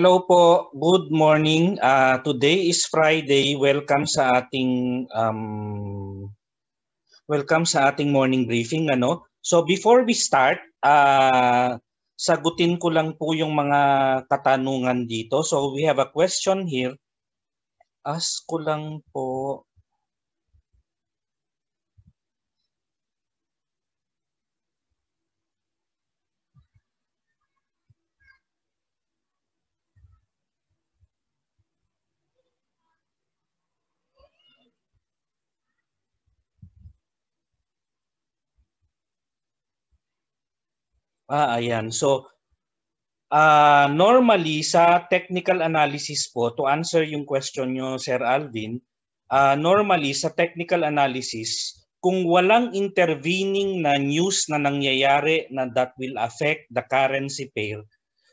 Hello po. Good morning. Uh, today is Friday. Welcome sa ating um, welcome sa ating morning briefing ano. So before we start, uh, sagutin ko lang po yung mga katanungan dito. So we have a question here. Ask ko lang po Ah, ayan. So, uh, normally sa technical analysis po, to answer yung question nyo, Sir Alvin, uh, normally sa technical analysis, kung walang intervening na news na nangyayari na that will affect the currency pair,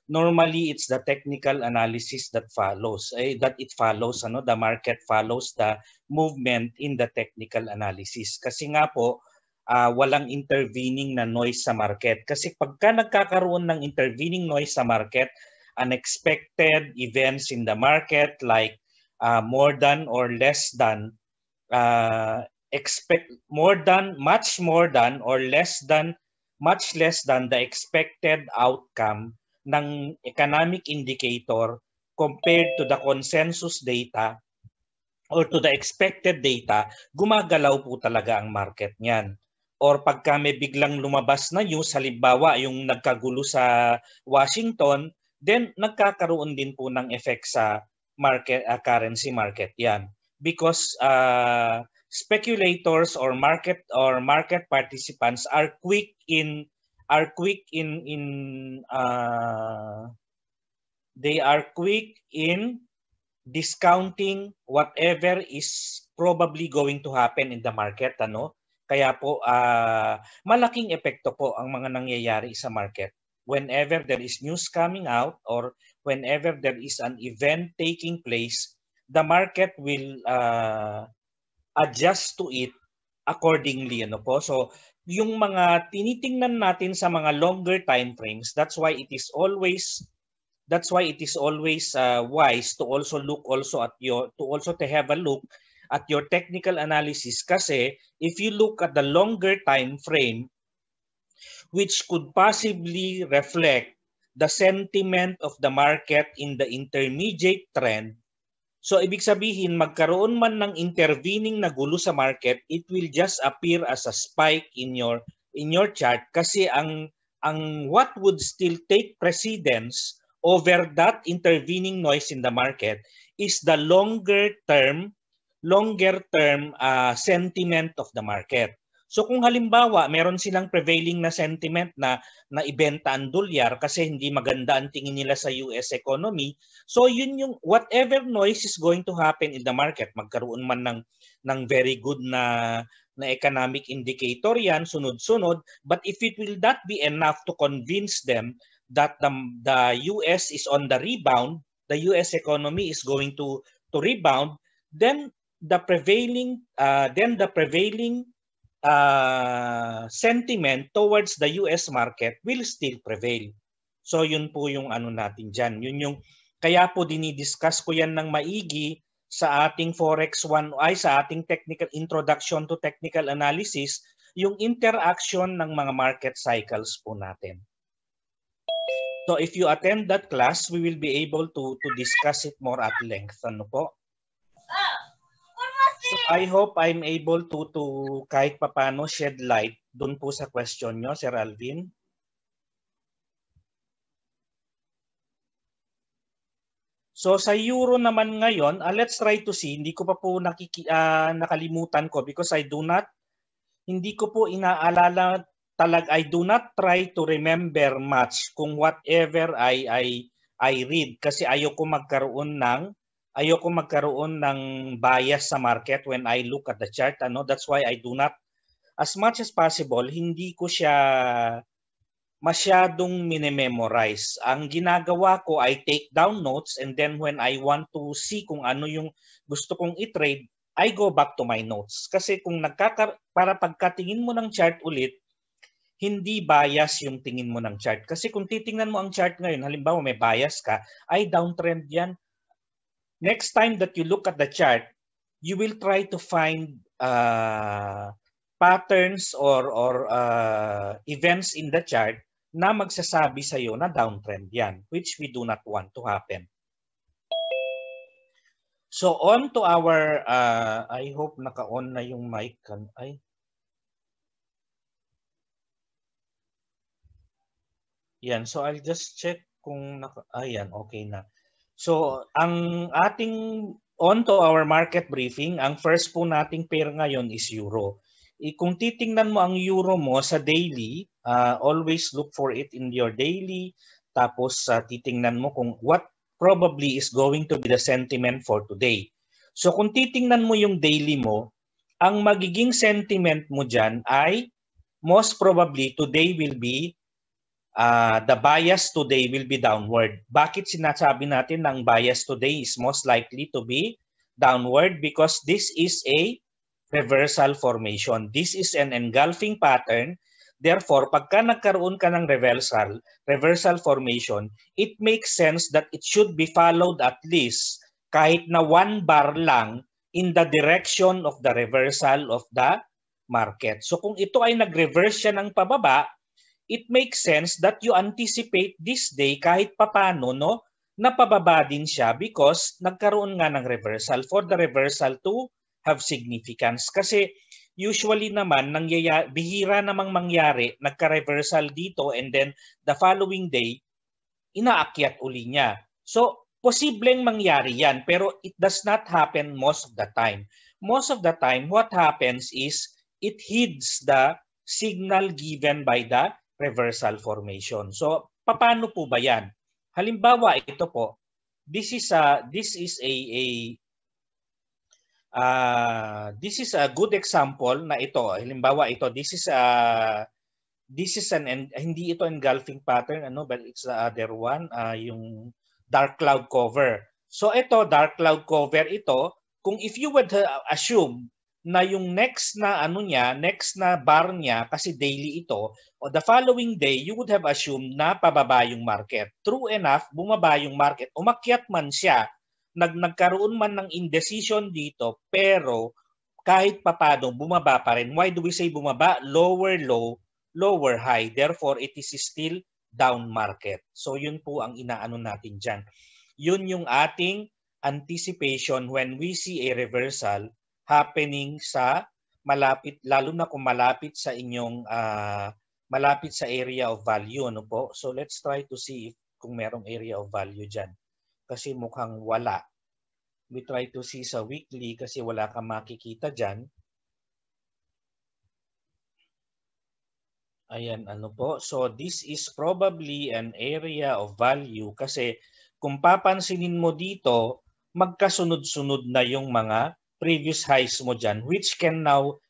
normally it's the technical analysis that follows, eh, that it follows, ano, the market follows the movement in the technical analysis. Kasi nga po, uh, walang intervening na noise sa market. Kasi pagka nagkakaroon ng intervening noise sa market, unexpected events in the market like uh, more than or less than uh, expect more than much more than or less than much less than the expected outcome ng economic indicator compared to the consensus data or to the expected data, gumagalaw po talaga ang market niyan or pagka may biglang lumabas na news, halimbawa yung nagkagulo sa Washington, then nagkakaroon din po ng effect sa market uh, currency market 'yan because uh, speculators or market or market participants are quick in are quick in in uh, they are quick in discounting whatever is probably going to happen in the market ano kaya po, uh, malaking epekto po ang mga nangyayari sa market. Whenever there is news coming out or whenever there is an event taking place, the market will uh, adjust to it accordingly. Ano po? So, yung mga tinitingnan natin sa mga longer time frames, that's why it is always that's why it is always uh, wise to also look also at your to also to have a look at your technical analysis kasi if you look at the longer time frame which could possibly reflect the sentiment of the market in the intermediate trend So ibig sabihin, magkaroon man ng intervening na gulo sa market, it will just appear as a spike in your in your chart kasi ang ang what would still take precedence over that intervening noise in the market is the longer term longer term uh, sentiment of the market. So kung halimbawa, meron silang prevailing na sentiment na na ibenta ang dolyar kasi hindi maganda ang tingin nila sa US economy. So yun yung whatever noise is going to happen in the market, magkaroon man ng ng very good na na economic indicator yan sunod-sunod, but if it will that be enough to convince them that the the US is on the rebound, the US economy is going to to rebound, then the prevailing uh, then the prevailing uh, sentiment towards the US market will still prevail. So yun po yung ano natin diyan. Yun yung kaya po dinidiscuss ko yan ng maigi sa ating Forex 1 ay sa ating technical introduction to technical analysis yung interaction ng mga market cycles po natin. So if you attend that class, we will be able to to discuss it more at length ano po. So I hope I'm able to to kahit papano shed light dun po sa question nyo, Sir Alvin. So sa euro naman ngayon, uh, let's try to see. Hindi ko pa po nakiki, uh, nakalimutan ko because I do not hindi ko po inaalala talaga. I do not try to remember much kung whatever I I I read kasi ayoko magkaroon ng ayoko magkaroon ng bias sa market when I look at the chart. Ano? That's why I do not, as much as possible, hindi ko siya masyadong minememorize. Ang ginagawa ko, I take down notes and then when I want to see kung ano yung gusto kong i-trade, I go back to my notes. Kasi kung nagkaka para pagkatingin mo ng chart ulit, hindi bias yung tingin mo ng chart. Kasi kung titingnan mo ang chart ngayon, halimbawa may bias ka, ay downtrend yan next time that you look at the chart, you will try to find uh, patterns or, or uh, events in the chart na magsasabi sa iyo na downtrend yan, which we do not want to happen. So on to our, uh, I hope naka-on na yung mic. Can I? Yan, so I'll just check kung naka, ayan, okay na. So, ang ating on to our market briefing, ang first po nating pair ngayon is euro. E kung titingnan mo ang euro mo sa daily, uh, always look for it in your daily. Tapos uh, titingnan mo kung what probably is going to be the sentiment for today. So kung titingnan mo yung daily mo, ang magiging sentiment mo dyan ay most probably today will be uh, the bias today will be downward. Bakit sinasabi natin ng bias today is most likely to be downward? Because this is a reversal formation. This is an engulfing pattern. Therefore, pagka nagkaroon ka ng reversal, reversal formation, it makes sense that it should be followed at least kahit na one bar lang in the direction of the reversal of the market. So kung ito ay nag-reverse siya ng pababa, it makes sense that you anticipate this day kahit papano, no? Napababa din siya because nagkaroon nga ng reversal for the reversal to have significance. Kasi usually naman, nangyaya, bihira namang mangyari, nagka-reversal dito and then the following day, inaakyat uli niya. So, posibleng mangyari yan pero it does not happen most of the time. Most of the time, what happens is it heeds the signal given by the reversal formation. So paano po ba 'yan? Halimbawa ito po, this is a this is a a uh, this is a good example na ito. Halimbawa ito, this is a this is an and, hindi ito engulfing pattern ano but it's the other one uh, yung dark cloud cover. So ito dark cloud cover ito kung if you would uh, assume na yung next na ano niya, next na bar niya, kasi daily ito, or the following day, you would have assumed na pababa yung market. True enough, bumaba yung market. Umakyat man siya, nag nagkaroon man ng indecision dito, pero kahit papadong bumaba pa rin. Why do we say bumaba? Lower low, lower high. Therefore, it is still down market. So yun po ang inaano natin diyan. Yun yung ating anticipation when we see a reversal happening sa malapit lalo na kung malapit sa inyong uh, malapit sa area of value ano po. So let's try to see if kung merong area of value diyan. Kasi mukhang wala. We try to see sa weekly kasi wala kang makikita diyan. Ayan, ano po. So this is probably an area of value kasi kung papansinin mo dito, magkasunod-sunod na yung mga previous highs mo dyan, which can now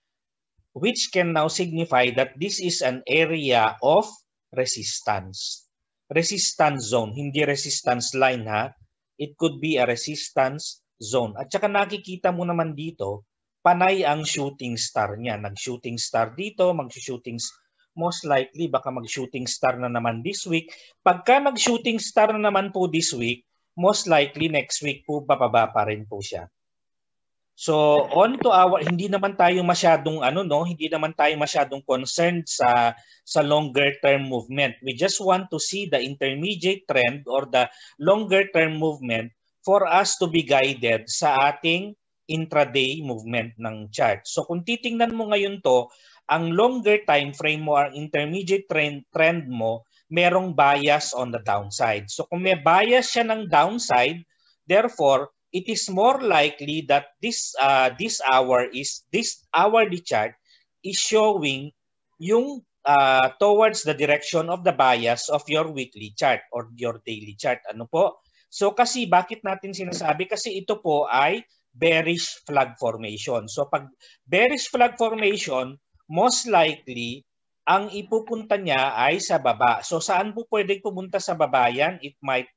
which can now signify that this is an area of resistance. Resistance zone, hindi resistance line ha. It could be a resistance zone. At saka nakikita mo naman dito, panay ang shooting star niya. Nag-shooting star dito, mag-shooting most likely baka mag-shooting star na naman this week. Pagka mag shooting star na naman po this week, most likely next week po bababa pa rin po siya. So on to our hindi naman tayo masyadong ano no, hindi naman tayo masyadong concerned sa sa longer term movement. We just want to see the intermediate trend or the longer term movement for us to be guided sa ating intraday movement ng chart. So kung titingnan mo ngayon to, ang longer time frame mo, ang intermediate trend, trend mo, merong bias on the downside. So kung may bias siya ng downside, therefore, it is more likely that this uh, this hour is this hourly chart is showing yung uh, towards the direction of the bias of your weekly chart or your daily chart. Ano po? So kasi bakit natin sinasabi? Kasi ito po ay bearish flag formation. So pag bearish flag formation, most likely ang ipupunta niya ay sa baba. So saan po pwedeng pumunta sa baba yan? It might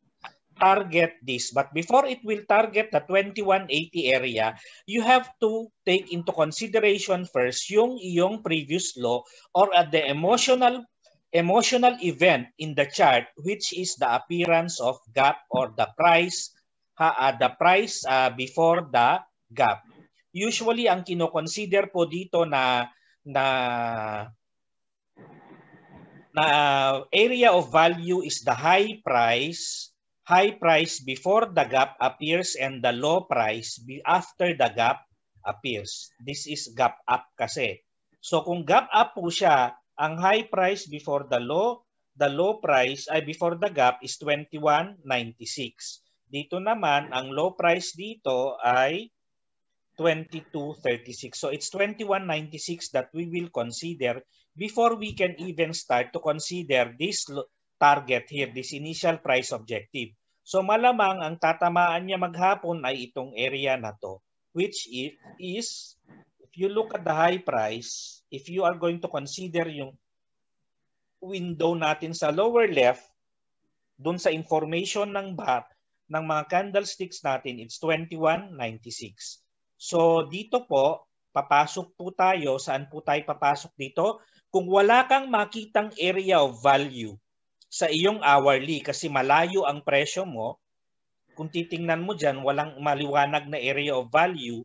target this. But before it will target the 2180 area, you have to take into consideration first yung iyong previous low or at the emotional emotional event in the chart which is the appearance of gap or the price ha, uh, the price uh, before the gap. Usually ang kinoconsider po dito na na na area of value is the high price high price before the gap appears and the low price after the gap appears. This is gap up kasi. So kung gap up po siya, ang high price before the low, the low price ay before the gap is 21.96. Dito naman, ang low price dito ay 22.36. So it's 21.96 that we will consider before we can even start to consider this target here, this initial price objective. So malamang ang tatamaan niya maghapon ay itong area na to, which if is, if you look at the high price, if you are going to consider yung window natin sa lower left, dun sa information ng bar, ng mga candlesticks natin, it's 2196. So dito po, papasok po tayo. Saan po tayo papasok dito? Kung wala kang makitang area of value, sa iyong hourly kasi malayo ang presyo mo, kung titingnan mo dyan, walang maliwanag na area of value.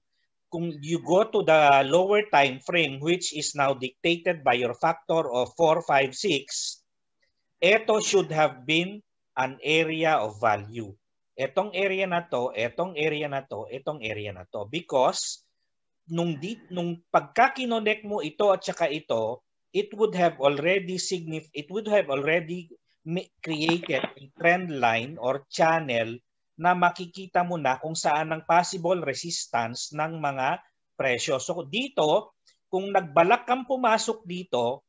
Kung you go to the lower time frame, which is now dictated by your factor of 4, 5, 6, ito should have been an area of value. Etong area na to, etong area na to, etong area na to. Because nung, di, nung pagkakinonek mo ito at saka ito, it would have already signif it would have already created a trend line or channel na makikita mo na kung saan ang possible resistance ng mga presyo. So dito, kung nagbalak kang pumasok dito,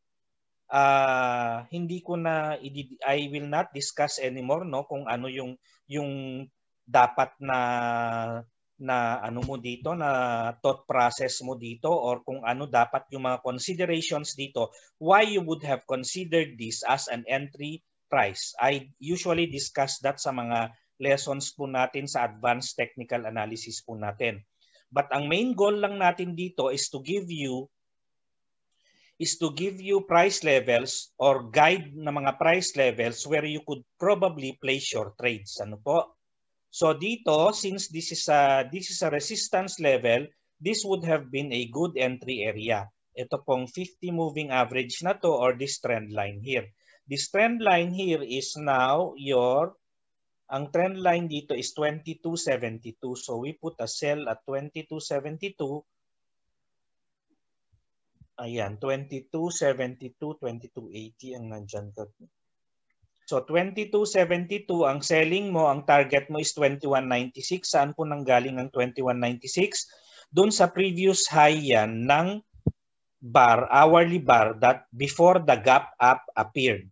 uh, hindi ko na I will not discuss anymore no kung ano yung yung dapat na na ano mo dito na thought process mo dito or kung ano dapat yung mga considerations dito why you would have considered this as an entry price. I usually discuss that sa mga lessons po natin sa advanced technical analysis po natin. But ang main goal lang natin dito is to give you is to give you price levels or guide na mga price levels where you could probably place your trades. Ano po? So dito, since this is a, this is a resistance level, this would have been a good entry area. Ito pong 50 moving average na to or this trend line here. This trend line here is now your, ang trend line dito is 2272. So we put a sell at 2272. Ayan, 2272, 2280 ang nandiyan ka. So 2272, ang selling mo, ang target mo is 2196. Saan po nanggaling ang 2196? Doon sa previous high yan ng bar, hourly bar that before the gap up appeared.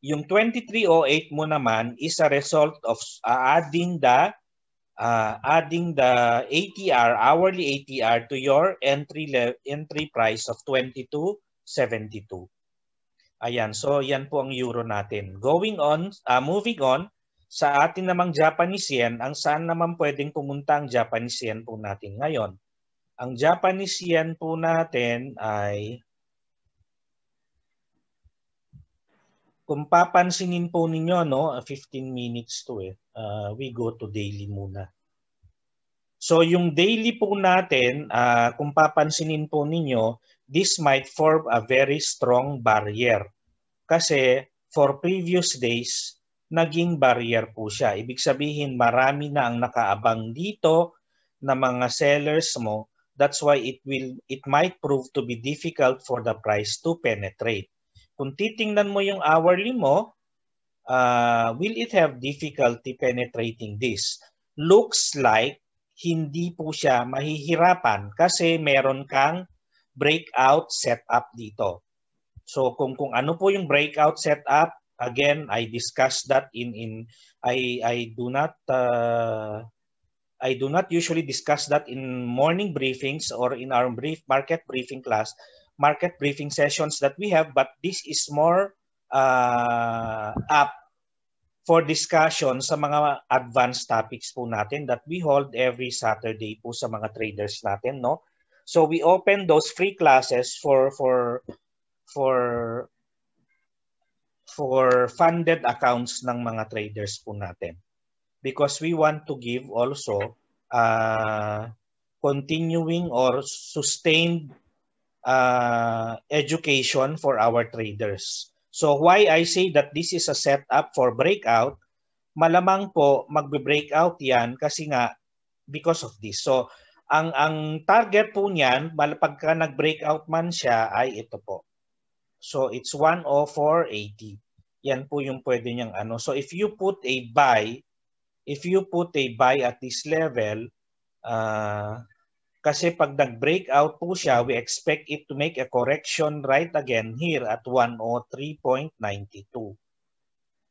Yung 2308 mo naman is a result of uh, adding the uh, adding the ATR, hourly ATR to your entry entry price of 22.72. Ayan, so yan po ang euro natin. Going on, uh, moving on, sa atin namang Japanese yen, ang saan naman pwedeng pumunta ang Japanese yen po natin ngayon? Ang Japanese yen po natin ay Kung papansinin po ninyo, no, 15 ah, minutes to it, Uh, eh, ah, we go to daily muna. So yung daily po natin, uh, kung papansinin po ninyo, this might form a very strong barrier. Kasi for previous days, naging barrier po siya. Ibig sabihin, marami na ang nakaabang dito na mga sellers mo. That's why it will it might prove to be difficult for the price to penetrate. Kung titingnan mo yung hourly mo, uh, will it have difficulty penetrating this? Looks like hindi po siya mahihirapan kasi meron kang breakout setup dito. So kung kung ano po yung breakout setup, again I discussed that in in I I do not uh, I do not usually discuss that in morning briefings or in our brief market briefing class market briefing sessions that we have, but this is more uh, up for discussion sa mga advanced topics po natin that we hold every Saturday po sa mga traders natin, no? So we open those free classes for for for for funded accounts ng mga traders po natin. Because we want to give also uh, continuing or sustained uh, education for our traders. So why I say that this is a setup for breakout, malamang po magbe-breakout 'yan kasi nga because of this. So ang ang target po niyan, pagka nag-breakout man siya ay ito po. So it's 104.80. Yan po yung pwede niyang ano. So if you put a buy, if you put a buy at this level, uh, kasi pag nag-breakout po siya, we expect it to make a correction right again here at 103.92.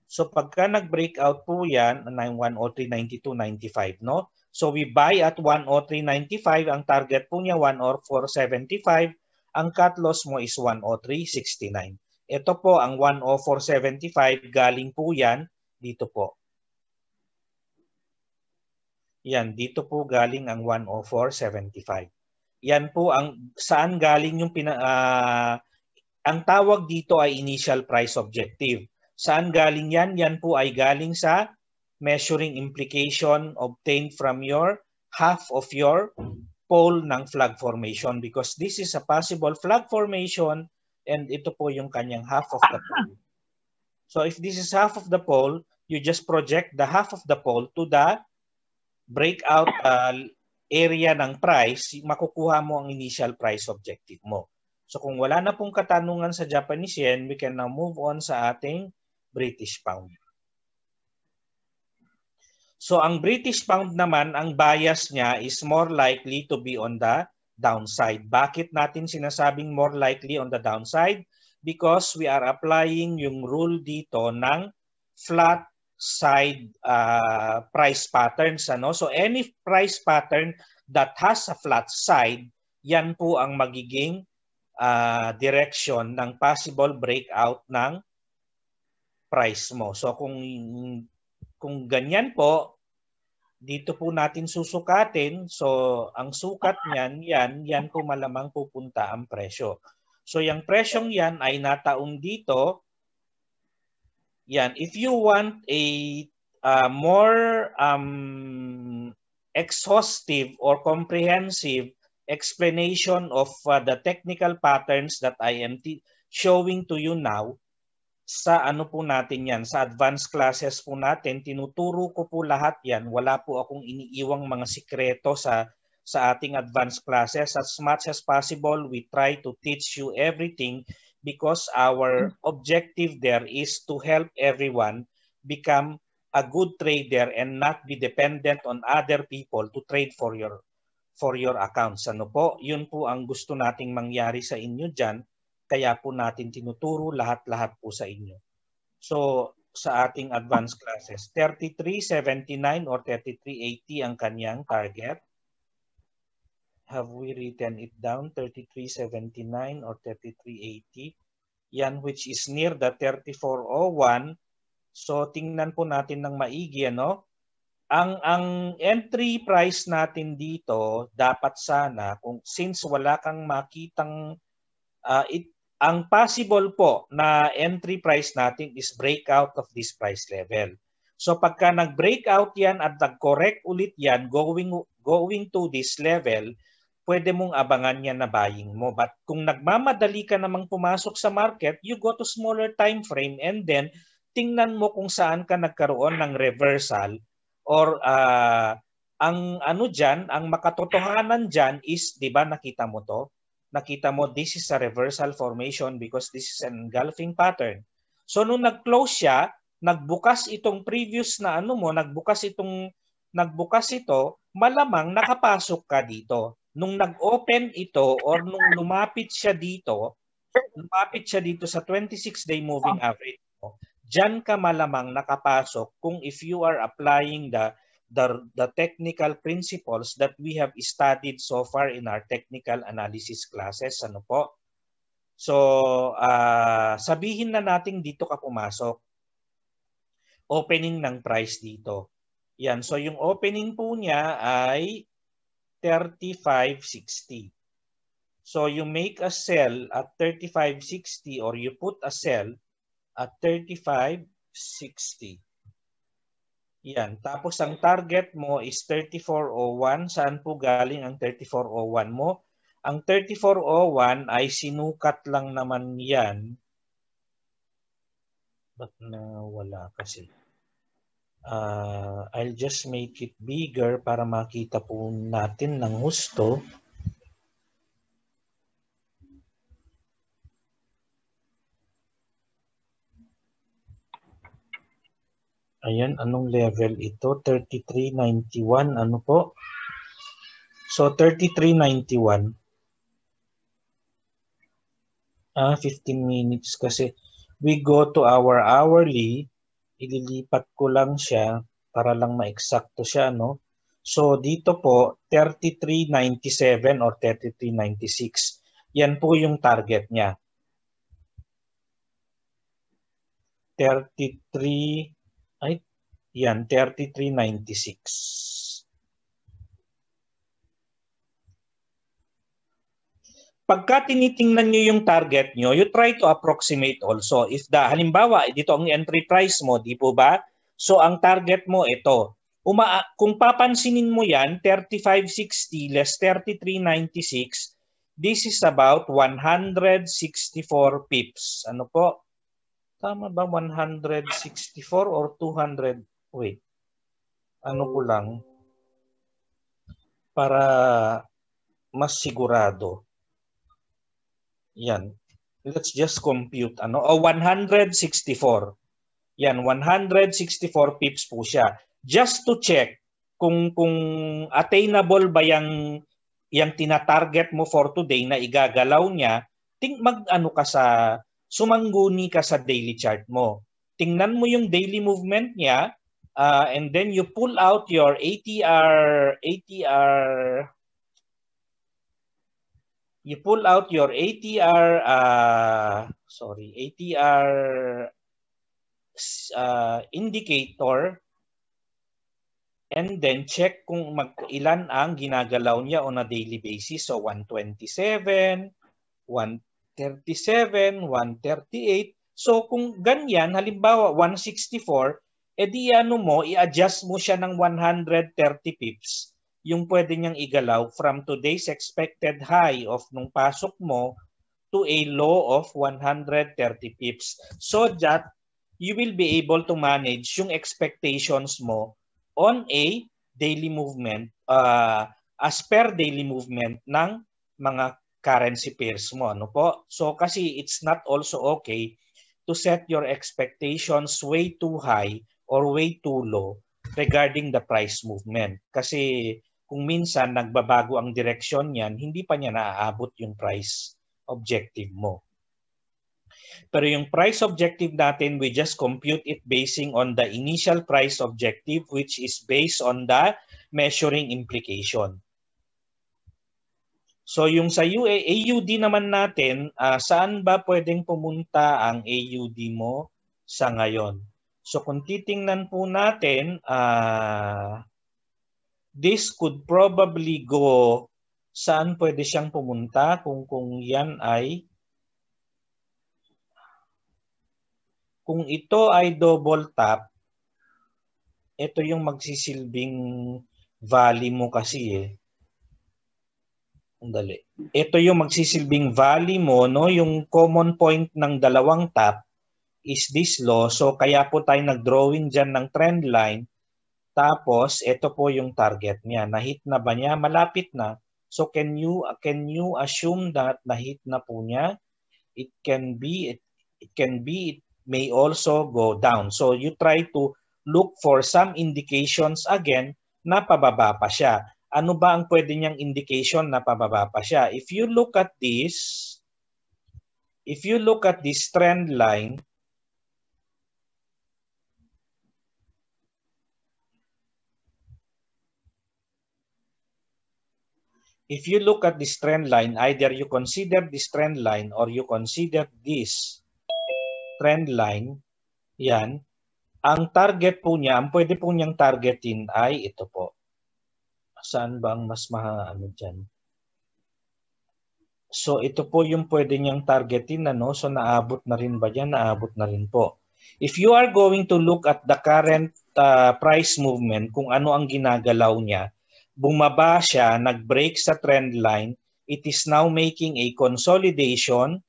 So pagka nag-breakout po yan, 103.92.95, no? So we buy at 103.95. Ang target po niya 104.75. Ang cut loss mo is 103.69. Ito po ang 104.75. Galing po yan dito po. Yan, dito po galing ang 104.75. Yan po ang saan galing yung pina, uh, ang tawag dito ay initial price objective. Saan galing yan? Yan po ay galing sa measuring implication obtained from your half of your pole ng flag formation because this is a possible flag formation and ito po yung kanyang half of the pole. So if this is half of the pole, you just project the half of the pole to the breakout uh, area ng price, makukuha mo ang initial price objective mo. So kung wala na pong katanungan sa Japanese yen, we can now move on sa ating British pound. So ang British pound naman, ang bias niya is more likely to be on the downside. Bakit natin sinasabing more likely on the downside? Because we are applying yung rule dito ng flat side uh, price patterns ano so any price pattern that has a flat side yan po ang magiging uh, direction ng possible breakout ng price mo so kung kung ganyan po dito po natin susukatin so ang sukat niyan yan yan po malamang pupunta ang presyo so yung presyong yan ay nataong dito yan, if you want a uh, more um, exhaustive or comprehensive explanation of uh, the technical patterns that I am showing to you now, sa ano po natin yan, sa advanced classes po natin, tinuturo ko po lahat yan. Wala po akong iniiwang mga sikreto sa sa ating advanced classes. As much as possible, we try to teach you everything because our hmm. objective there is to help everyone become a good trader and not be dependent on other people to trade for your for your accounts. Ano po? Yun po ang gusto nating mangyari sa inyo diyan. Kaya po natin tinuturo lahat-lahat po sa inyo. So, sa ating advanced classes, 3379 or 3380 ang kanyang target have we written it down? 3379 or 3380. Yan which is near the 3401. So tingnan po natin ng maigi ano. Ang ang entry price natin dito dapat sana kung since wala kang makitang uh, it, ang possible po na entry price natin is breakout of this price level. So pagka nag-breakout yan at nag-correct ulit yan going going to this level, pwede mong abangan yan na buying mo. But kung nagmamadali ka namang pumasok sa market, you go to smaller time frame and then tingnan mo kung saan ka nagkaroon ng reversal or uh, ang ano diyan, ang makatotohanan diyan is 'di ba nakita mo to? Nakita mo this is a reversal formation because this is an engulfing pattern. So nung nag-close siya, nagbukas itong previous na ano mo, nagbukas itong nagbukas ito, malamang nakapasok ka dito nung nag-open ito or nung lumapit siya dito, lumapit siya dito sa 26-day moving average mo, dyan ka malamang nakapasok kung if you are applying the the, the technical principles that we have studied so far in our technical analysis classes. Ano po? So, uh, sabihin na nating dito ka pumasok. Opening ng price dito. Yan. So, yung opening po niya ay 35.60. So you make a sell at 35.60 or you put a sell at 35.60. Yan. Tapos ang target mo is 3401. Saan po galing ang 3401 mo? Ang 3401 ay sinukat lang naman yan. Ba't na wala kasi? uh, I'll just make it bigger para makita po natin ng gusto. Ayan, anong level ito? 3391, ano po? So, 3391. Ah, 15 minutes kasi we go to our hourly ililipat ko lang siya para lang maeksakto siya, no? So, dito po, 3397 or 3396. Yan po yung target niya. 33, ay, yan, 3396. pagka tinitingnan nyo yung target nyo, you try to approximate also. If the, halimbawa, dito ang entry price mo, di po ba? So, ang target mo, ito. Uma, kung papansinin mo yan, 3560 less 3396, this is about 164 pips. Ano po? Tama ba 164 or 200? Wait. Ano ko lang? Para mas sigurado. Yan. Let's just compute. Ano? O 164. Yan, 164 pips po siya. Just to check kung kung attainable ba yang yang tina-target mo for today na igagalaw niya, ting mag-ano ka sa sumangguni ka sa daily chart mo. Tingnan mo yung daily movement niya uh, and then you pull out your ATR ATR you pull out your ATR, uh, sorry, ATR uh, indicator and then check kung mag ilan ang ginagalaw niya on a daily basis. So 127, 137, 138. So kung ganyan, halimbawa 164, edi ano mo, i-adjust mo siya ng 130 pips yung pwede niyang igalaw from today's expected high of nung pasok mo to a low of 130 pips so that you will be able to manage yung expectations mo on a daily movement uh, as per daily movement ng mga currency pairs mo ano po so kasi it's not also okay to set your expectations way too high or way too low regarding the price movement kasi kung minsan nagbabago ang direksyon niyan, hindi pa niya naaabot yung price objective mo. Pero yung price objective natin, we just compute it basing on the initial price objective which is based on the measuring implication. So yung sa UA, AUD naman natin, uh, saan ba pwedeng pumunta ang AUD mo sa ngayon? So kung titingnan po natin, uh, this could probably go saan pwede siyang pumunta kung kung yan ay kung ito ay double tap ito yung magsisilbing valley mo kasi eh dali Ito yung magsisilbing valley mo, no? yung common point ng dalawang tap is this low. So kaya po tayo nagdrawing diyan ng trend line tapos, ito po yung target niya. Nahit na ba niya? Malapit na. So, can you, can you assume that nahit na po niya? It can be, it, it can be, it may also go down. So, you try to look for some indications again na pababa pa siya. Ano ba ang pwede niyang indication na pababa pa siya? If you look at this, if you look at this trend line, if you look at this trend line, either you consider this trend line or you consider this trend line, yan, ang target po niya, ang pwede po niyang targetin ay ito po. Saan ba ang mas ano dyan? So ito po yung pwede niyang targetin. na no? So naabot na rin ba dyan? Naabot na rin po. If you are going to look at the current uh, price movement, kung ano ang ginagalaw niya, bumaba siya, nag-break sa trend line, it is now making a consolidation.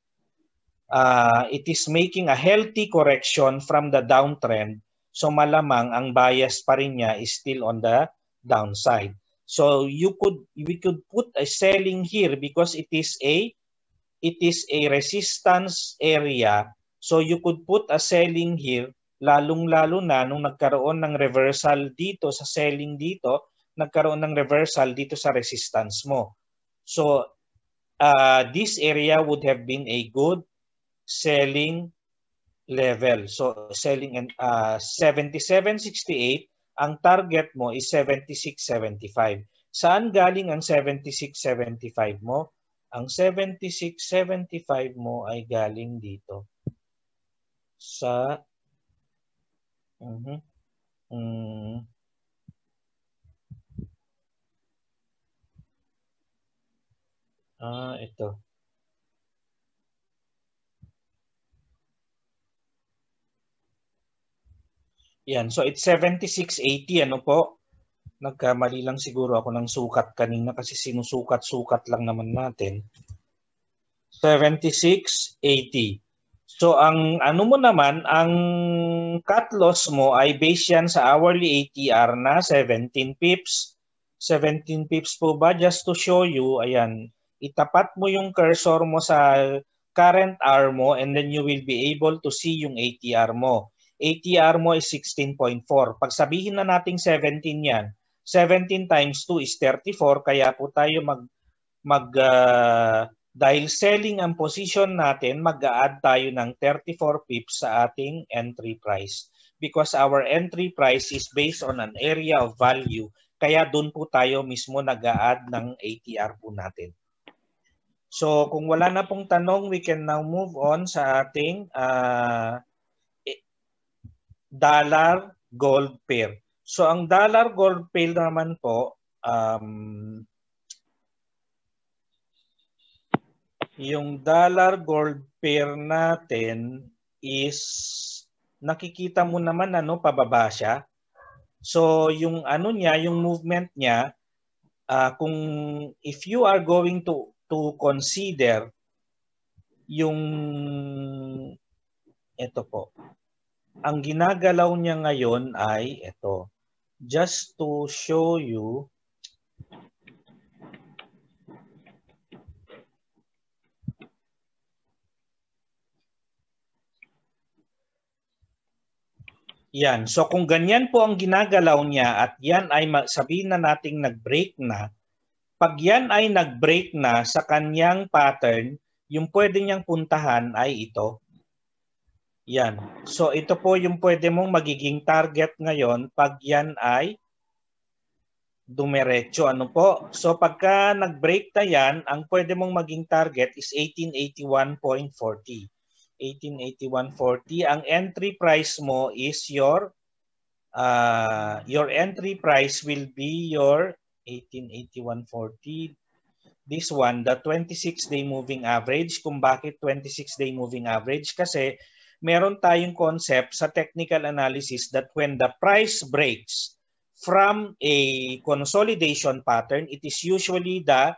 Uh, it is making a healthy correction from the downtrend. So malamang ang bias pa rin niya is still on the downside. So you could we could put a selling here because it is a it is a resistance area. So you could put a selling here lalong-lalo na nung nagkaroon ng reversal dito sa selling dito nagkaroon ng reversal dito sa resistance mo. So, uh, this area would have been a good selling level. So, selling and uh, 77.68, ang target mo is 76.75. Saan galing ang 76.75 mo? Ang 76.75 mo ay galing dito sa uh -huh, um, Ah, ito. Yan. So, it's 7680. Ano po? Nagkamali lang siguro ako ng sukat kanina kasi sinusukat-sukat lang naman natin. 7680. So, ang ano mo naman, ang cut loss mo ay based yan sa hourly ATR na 17 pips. 17 pips po ba? Just to show you, ayan, itapat mo yung cursor mo sa current R mo and then you will be able to see yung ATR mo. ATR mo is 16.4. Pag sabihin na nating 17 yan, 17 times 2 is 34 kaya po tayo mag mag uh, dahil selling ang position natin, mag-a-add tayo ng 34 pips sa ating entry price because our entry price is based on an area of value. Kaya doon po tayo mismo nag-a-add ng ATR po natin. So kung wala na pong tanong, we can now move on sa ating uh, dollar gold pair. So ang dollar gold pair naman po, um, yung dollar gold pair natin is nakikita mo naman ano pababa siya. So yung ano niya, yung movement niya, uh, kung if you are going to to consider yung ito po. Ang ginagalaw niya ngayon ay ito. Just to show you Yan. So kung ganyan po ang ginagalaw niya at yan ay sabihin na nating nag-break na, pag yan ay nag-break na sa kanyang pattern, yung pwede niyang puntahan ay ito. Yan. So ito po yung pwede mong magiging target ngayon pag yan ay dumerecho. Ano po? So pagka nag-break na yan, ang pwede mong maging target is 1881.40. 1881.40. Ang entry price mo is your uh, your entry price will be your 1881.40. This one, the 26-day moving average. Kung bakit 26-day moving average? Kasi meron tayong concept sa technical analysis that when the price breaks from a consolidation pattern, it is usually the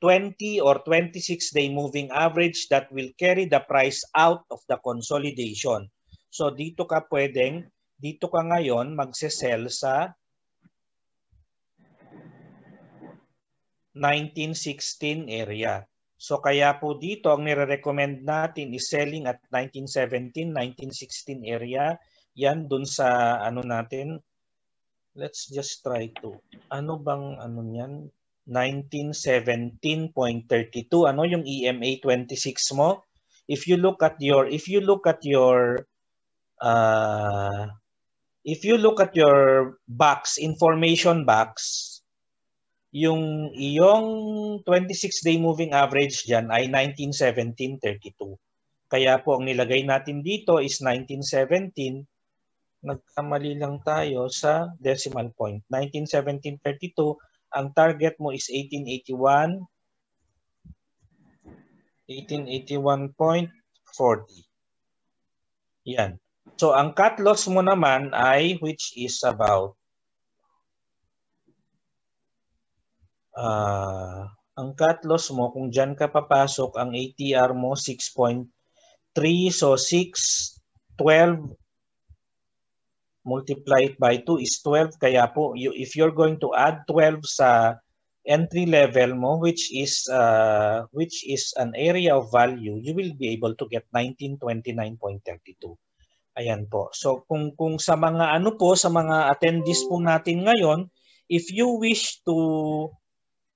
20 or 26-day moving average that will carry the price out of the consolidation. So dito ka pwedeng, dito ka ngayon magse-sell sa 1916 area. So kaya po dito ang nire-recommend natin is selling at 1917, 1916 area. Yan dun sa ano natin. Let's just try to. Ano bang ano niyan? 1917.32 ano yung EMA 26 mo? If you look at your if you look at your uh, if you look at your box information box yung iyong 26-day moving average dyan ay 1917.32. Kaya po ang nilagay natin dito is 1917. Nagkamali lang tayo sa decimal point. 1917.32. Ang target mo is 1881. 1881.40. Yan. So ang cut loss mo naman ay which is about Uh, ang cut loss mo, kung dyan ka papasok, ang ATR mo 6.3. So 6, 12, multiply it by 2 is 12. Kaya po, you, if you're going to add 12 sa entry level mo, which is, uh, which is an area of value, you will be able to get 1929.32. Ayan po. So kung, kung sa mga ano po, sa mga attendees po natin ngayon, if you wish to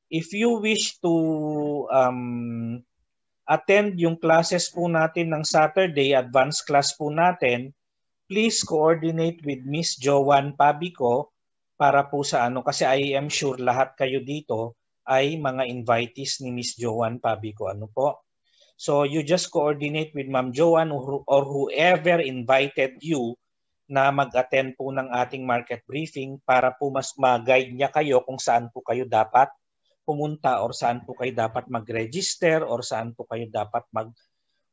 if you wish to um, attend yung classes po natin ng Saturday, advanced class po natin, please coordinate with Miss Joan Pabico para po sa ano, kasi I am sure lahat kayo dito ay mga invitees ni Miss Joan Pabico. Ano po? So you just coordinate with Ma'am Joan or, or whoever invited you na mag-attend po ng ating market briefing para po mas mag-guide niya kayo kung saan po kayo dapat pumunta or saan po kayo dapat mag-register or saan po kayo dapat mag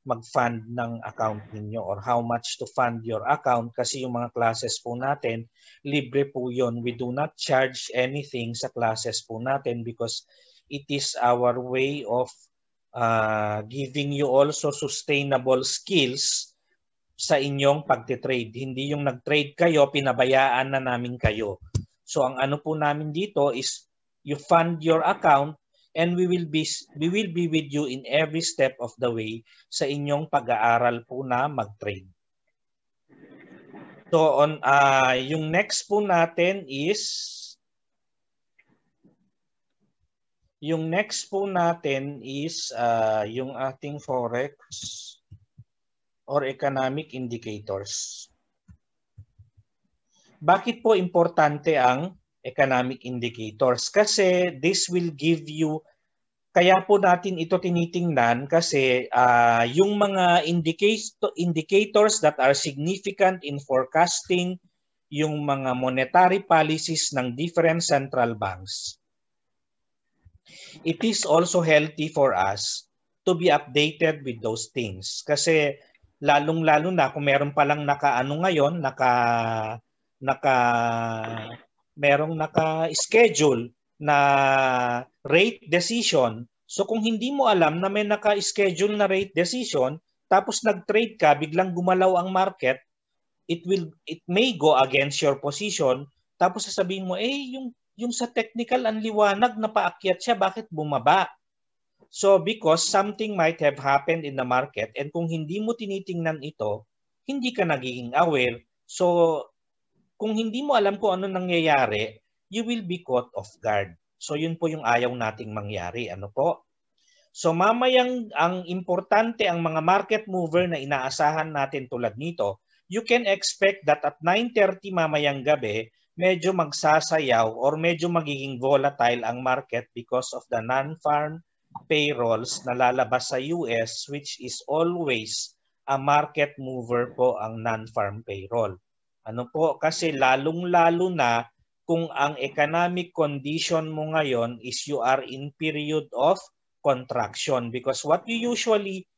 mag-fund ng account ninyo or how much to fund your account kasi yung mga classes po natin, libre po yon. We do not charge anything sa classes po natin because it is our way of uh, giving you also sustainable skills sa inyong pagte-trade. Hindi yung nag-trade kayo, pinabayaan na namin kayo. So ang ano po namin dito is you fund your account and we will be we will be with you in every step of the way sa inyong pag-aaral po na mag-trade. So on uh, yung next po natin is yung next po natin is uh, yung ating forex or economic indicators. Bakit po importante ang economic indicators. Kasi this will give you, kaya po natin ito tinitingnan kasi uh, yung mga indicator, indicators that are significant in forecasting yung mga monetary policies ng different central banks. It is also healthy for us to be updated with those things. Kasi lalong-lalo na kung meron palang nakaano ngayon, naka naka merong naka-schedule na rate decision. So kung hindi mo alam na may naka-schedule na rate decision, tapos nag-trade ka, biglang gumalaw ang market, it will it may go against your position, tapos sasabihin mo, eh, yung, yung sa technical, ang liwanag na paakyat siya, bakit bumaba? So because something might have happened in the market and kung hindi mo tinitingnan ito, hindi ka nagiging aware. So kung hindi mo alam kung ano nangyayari, you will be caught off guard. So yun po yung ayaw nating mangyari. Ano po? So mamayang ang importante ang mga market mover na inaasahan natin tulad nito, you can expect that at 9.30 mamayang gabi, medyo magsasayaw or medyo magiging volatile ang market because of the non-farm payrolls na lalabas sa US which is always a market mover po ang non-farm payroll. Ano po? Kasi lalong-lalo na kung ang economic condition mo ngayon is you are in period of contraction because what you usually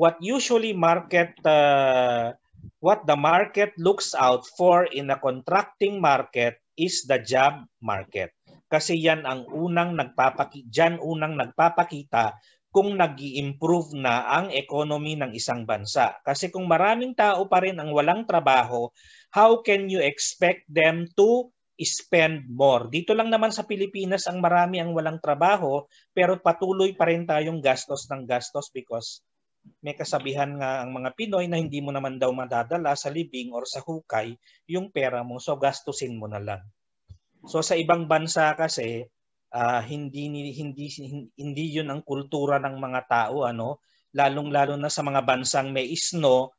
what usually market uh, what the market looks out for in a contracting market is the job market kasi yan ang unang nagpapaki diyan unang nagpapakita kung nag iimprove na ang economy ng isang bansa kasi kung maraming tao pa rin ang walang trabaho how can you expect them to spend more? Dito lang naman sa Pilipinas ang marami ang walang trabaho pero patuloy pa rin tayong gastos ng gastos because may kasabihan nga ang mga Pinoy na hindi mo naman daw madadala sa libing or sa hukay yung pera mo so gastusin mo na lang. So sa ibang bansa kasi uh, hindi hindi hindi 'yun ang kultura ng mga tao ano lalong-lalo na sa mga bansang may snow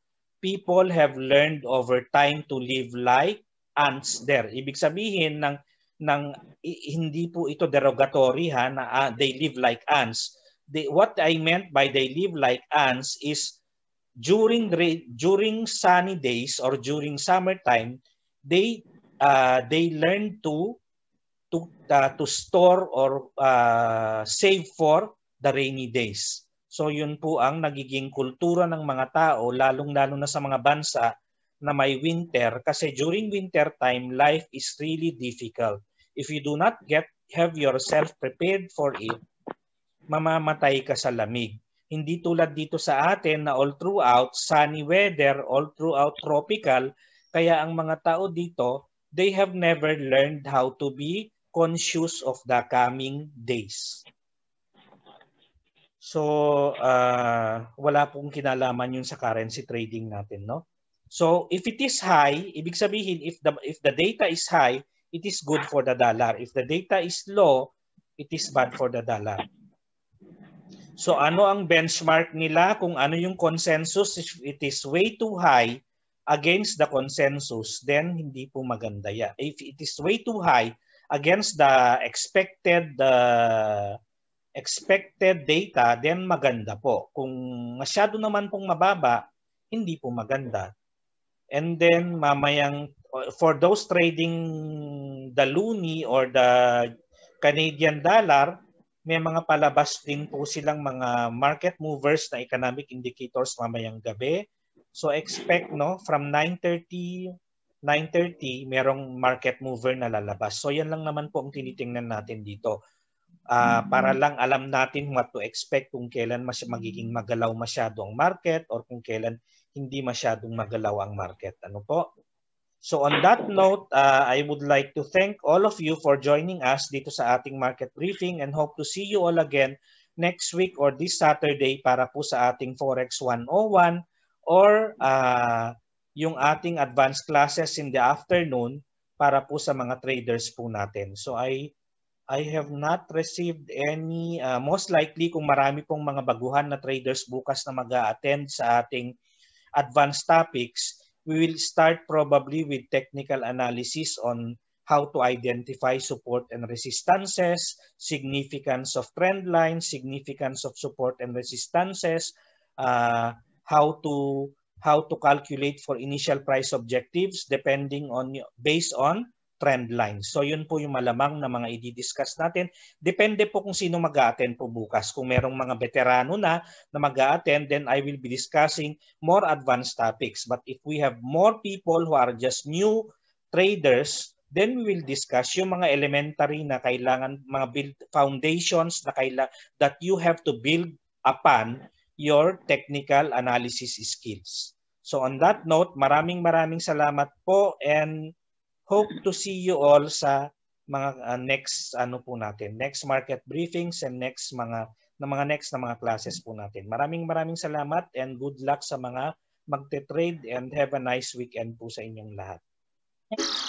people have learned over time to live like ants there. Ibig sabihin ng ng hindi po ito derogatory ha na uh, they live like ants. They, what I meant by they live like ants is during during sunny days or during summertime they uh, they learn to to uh, to store or uh, save for the rainy days. So yun po ang nagiging kultura ng mga tao, lalong-lalo na sa mga bansa na may winter kasi during winter time, life is really difficult. If you do not get have yourself prepared for it, mamamatay ka sa lamig. Hindi tulad dito sa atin na all throughout sunny weather, all throughout tropical, kaya ang mga tao dito, they have never learned how to be conscious of the coming days. So, uh, wala pong kinalaman yun sa currency trading natin, no? So, if it is high, ibig sabihin if the if the data is high, it is good for the dollar. If the data is low, it is bad for the dollar. So, ano ang benchmark nila kung ano yung consensus if it is way too high against the consensus, then hindi po maganda yan. If it is way too high against the expected uh, expected data, then maganda po. Kung masyado naman pong mababa, hindi po maganda. And then mamayang for those trading the loonie or the Canadian dollar, may mga palabas din po silang mga market movers na economic indicators mamayang gabi. So expect no from 9:30 9:30 merong market mover na lalabas. So yan lang naman po ang tinitingnan natin dito uh, para lang alam natin what to expect kung kailan mas magiging magalaw masyado ang market or kung kailan hindi masyadong magalaw ang market. Ano po? So on that note, uh, I would like to thank all of you for joining us dito sa ating market briefing and hope to see you all again next week or this Saturday para po sa ating Forex 101 or uh, yung ating advanced classes in the afternoon para po sa mga traders po natin. So I I have not received any, uh, most likely kung marami pong mga baguhan na traders bukas na mag attend sa ating advanced topics, we will start probably with technical analysis on how to identify support and resistances, significance of trend lines, significance of support and resistances, uh, how to how to calculate for initial price objectives depending on based on trend line. So yun po yung malamang na mga i-discuss natin. Depende po kung sino mag attend po bukas. Kung merong mga veterano na na mag attend then I will be discussing more advanced topics. But if we have more people who are just new traders, then we will discuss yung mga elementary na kailangan, mga build foundations na kailangan, that you have to build upon your technical analysis skills. So on that note, maraming maraming salamat po and hope to see you all sa mga uh, next ano po natin, next market briefings and next mga na mga next na mga classes po natin. Maraming maraming salamat and good luck sa mga magte-trade and have a nice weekend po sa inyong lahat. Thank you.